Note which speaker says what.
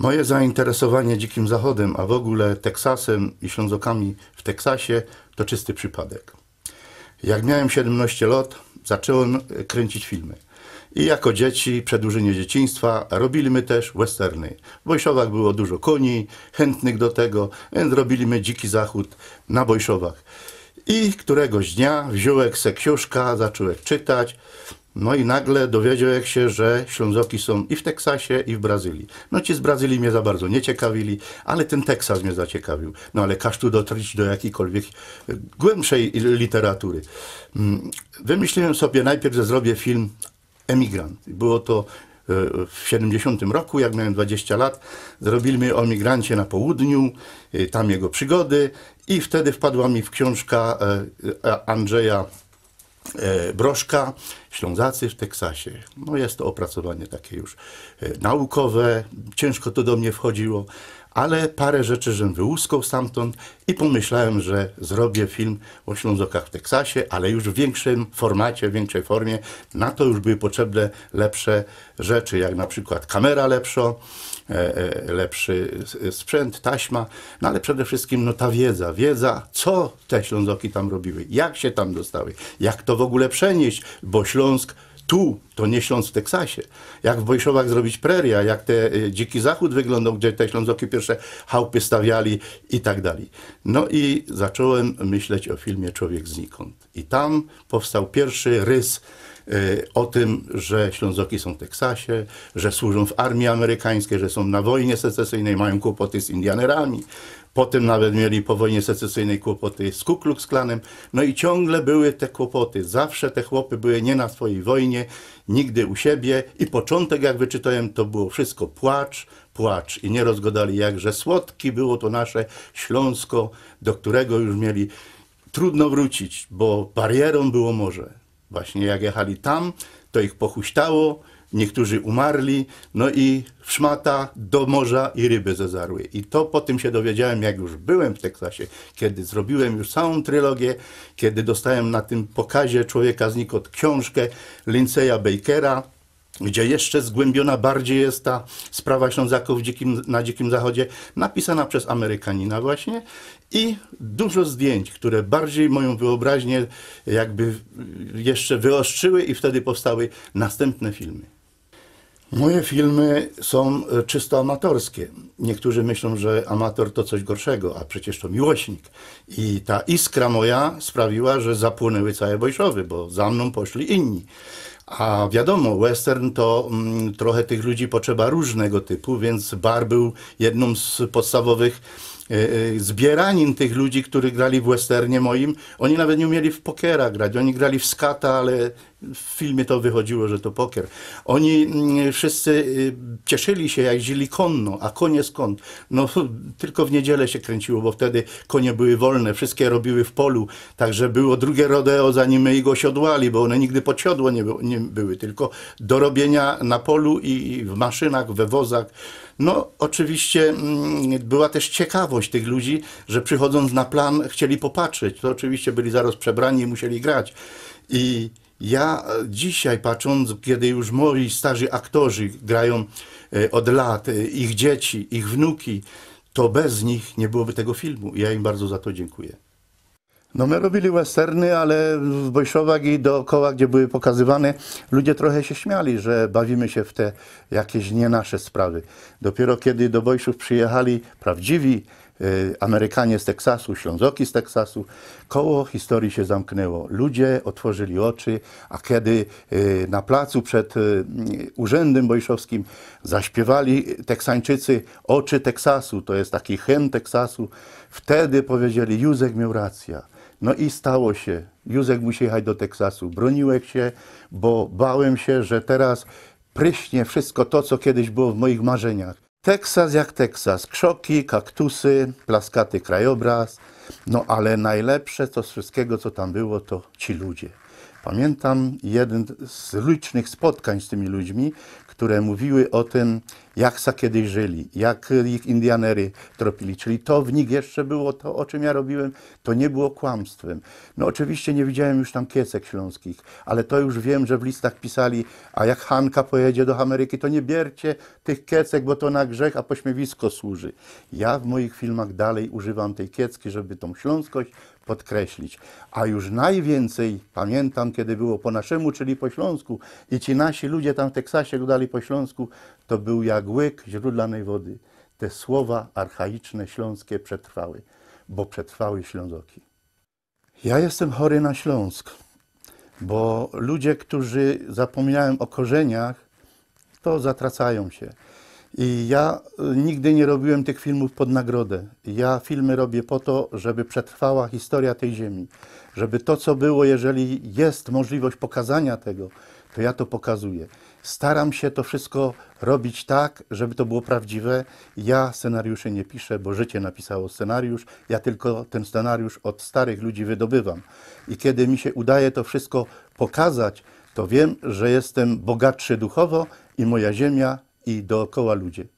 Speaker 1: Moje zainteresowanie Dzikim Zachodem, a w ogóle Teksasem i Ślązokami w Teksasie to czysty przypadek. Jak miałem 17 lat, zacząłem kręcić filmy. I jako dzieci, przedłużenie dzieciństwa, robiliśmy też westerny. W Bojszowach było dużo koni, chętnych do tego, więc robiliśmy Dziki Zachód na Bojszowach. I któregoś dnia wziąłek se książka, zacząłem czytać, no i nagle dowiedział się, że Ślązoki są i w Teksasie, i w Brazylii. No ci z Brazylii mnie za bardzo nie ciekawili, ale ten Teksas mnie zaciekawił. No ale każ tu dotrzeć do jakiejkolwiek e, głębszej literatury. Mm, wymyśliłem sobie najpierw, że zrobię film Emigrant. Było to e, w 70 roku, jak miałem 20 lat, zrobiliśmy o emigrancie na południu, e, tam jego przygody i wtedy wpadła mi w książka Andrzeja E, Broszka, Ślązacy w Teksasie. No jest to opracowanie takie już e, naukowe, ciężko to do mnie wchodziło, ale parę rzeczy żem wyłuskał stamtąd i pomyślałem, że zrobię film o Ślązokach w Teksasie, ale już w większym formacie, w większej formie. Na to już były potrzebne lepsze rzeczy, jak na przykład kamera lepsza, e, e, lepszy e, sprzęt, taśma, no ale przede wszystkim no, ta wiedza, wiedza, co te Ślązoki tam robiły, jak się tam dostały, jak to w ogóle przenieść, bo Śląsk tu, to nie Śląsk w Teksasie, jak w Bojszowach zrobić preria, jak te e, Dziki Zachód wyglądał, gdzie te Ślązoki pierwsze chałupy stawiali i tak dalej. No i zacząłem myśleć o filmie Człowiek znikąd. I tam powstał pierwszy rys Y, o tym, że Ślązoki są w Teksasie, że służą w armii amerykańskiej, że są na wojnie secesyjnej, mają kłopoty z Indianerami. Potem nawet mieli po wojnie secesyjnej kłopoty z Ku Klux Klanem. No i ciągle były te kłopoty. Zawsze te chłopy były nie na swojej wojnie, nigdy u siebie. I początek, jak wyczytałem, to było wszystko płacz, płacz. I nie rozgodali jakże słodki było to nasze Śląsko, do którego już mieli trudno wrócić, bo barierą było morze. Właśnie jak jechali tam, to ich pochuśtało, niektórzy umarli, no i szmata do morza i ryby zezarły. I to po tym się dowiedziałem, jak już byłem w Teksasie, kiedy zrobiłem już całą trylogię, kiedy dostałem na tym pokazie Człowieka znikąd książkę Linceya Bakera, gdzie jeszcze zgłębiona bardziej jest ta sprawa Ślązaków dzikim, na Dzikim Zachodzie, napisana przez Amerykanina właśnie i dużo zdjęć, które bardziej moją wyobraźnię jakby jeszcze wyostrzyły i wtedy powstały następne filmy. Moje filmy są e, czysto amatorskie. Niektórzy myślą, że amator to coś gorszego, a przecież to miłośnik. I ta iskra moja sprawiła, że zapłonęły całe Bojszowy, bo za mną poszli inni. A wiadomo, western to mm, trochę tych ludzi potrzeba różnego typu, więc bar był jedną z podstawowych E, e, zbieranin tych ludzi, którzy grali w westernie moim. Oni nawet nie umieli w pokera grać. Oni grali w skata, ale w filmie to wychodziło, że to poker. Oni mm, wszyscy y, cieszyli się, jak jeździli konno, a konie skąd? No tylko w niedzielę się kręciło, bo wtedy konie były wolne, wszystkie robiły w polu, także było drugie rodeo, zanim my go siodłali, bo one nigdy pod siodło nie, nie były, tylko do robienia na polu i w maszynach, we wozach. No, oczywiście mm, była też ciekawość tych ludzi, że przychodząc na plan chcieli popatrzeć. To oczywiście byli zaraz przebrani i musieli grać. I ja dzisiaj patrząc, kiedy już moi starzy aktorzy grają e, od lat, e, ich dzieci, ich wnuki, to bez nich nie byłoby tego filmu. Ja im bardzo za to dziękuję. No my robili westerny, ale w Bojszowach i dookoła, gdzie były pokazywane, ludzie trochę się śmiali, że bawimy się w te jakieś nie nasze sprawy. Dopiero kiedy do Bojszów przyjechali prawdziwi y, Amerykanie z Teksasu, Ślązoki z Teksasu, koło historii się zamknęło. Ludzie otworzyli oczy, a kiedy y, na placu przed y, urzędem bojszowskim zaśpiewali Teksańczycy Oczy Teksasu, to jest taki hymn Teksasu, wtedy powiedzieli Józek miał rację. No i stało się. Józek musi jechać do Teksasu. Broniłek się, bo bałem się, że teraz pryśnie wszystko to, co kiedyś było w moich marzeniach. Teksas jak Teksas. Krzoki, kaktusy, plaskaty krajobraz. No ale najlepsze to z wszystkiego, co tam było, to ci ludzie. Pamiętam jeden z licznych spotkań z tymi ludźmi, które mówiły o tym, jak sa kiedyś żyli, jak ich Indianery tropili. Czyli to w nich jeszcze było, to o czym ja robiłem, to nie było kłamstwem. No oczywiście nie widziałem już tam kiecek śląskich, ale to już wiem, że w listach pisali, a jak Hanka pojedzie do Ameryki, to nie bierzcie tych kiecek, bo to na grzech, a pośmiewisko służy. Ja w moich filmach dalej używam tej kiecki, żeby tą śląskość podkreślić. A już najwięcej pamiętam, kiedy było po naszemu, czyli po Śląsku, i ci nasi ludzie tam w Teksasie gadali po Śląsku, to był jak łyk źródlanej wody. Te słowa archaiczne śląskie przetrwały, bo przetrwały Ślązoki. Ja jestem chory na Śląsk, bo ludzie, którzy zapomniałem o korzeniach, to zatracają się. I ja y, nigdy nie robiłem tych filmów pod nagrodę. Ja filmy robię po to, żeby przetrwała historia tej ziemi. Żeby to, co było, jeżeli jest możliwość pokazania tego, to ja to pokazuję. Staram się to wszystko robić tak, żeby to było prawdziwe. Ja scenariuszy nie piszę, bo życie napisało scenariusz. Ja tylko ten scenariusz od starych ludzi wydobywam. I kiedy mi się udaje to wszystko pokazać, to wiem, że jestem bogatszy duchowo i moja ziemia i dookoła ludzie.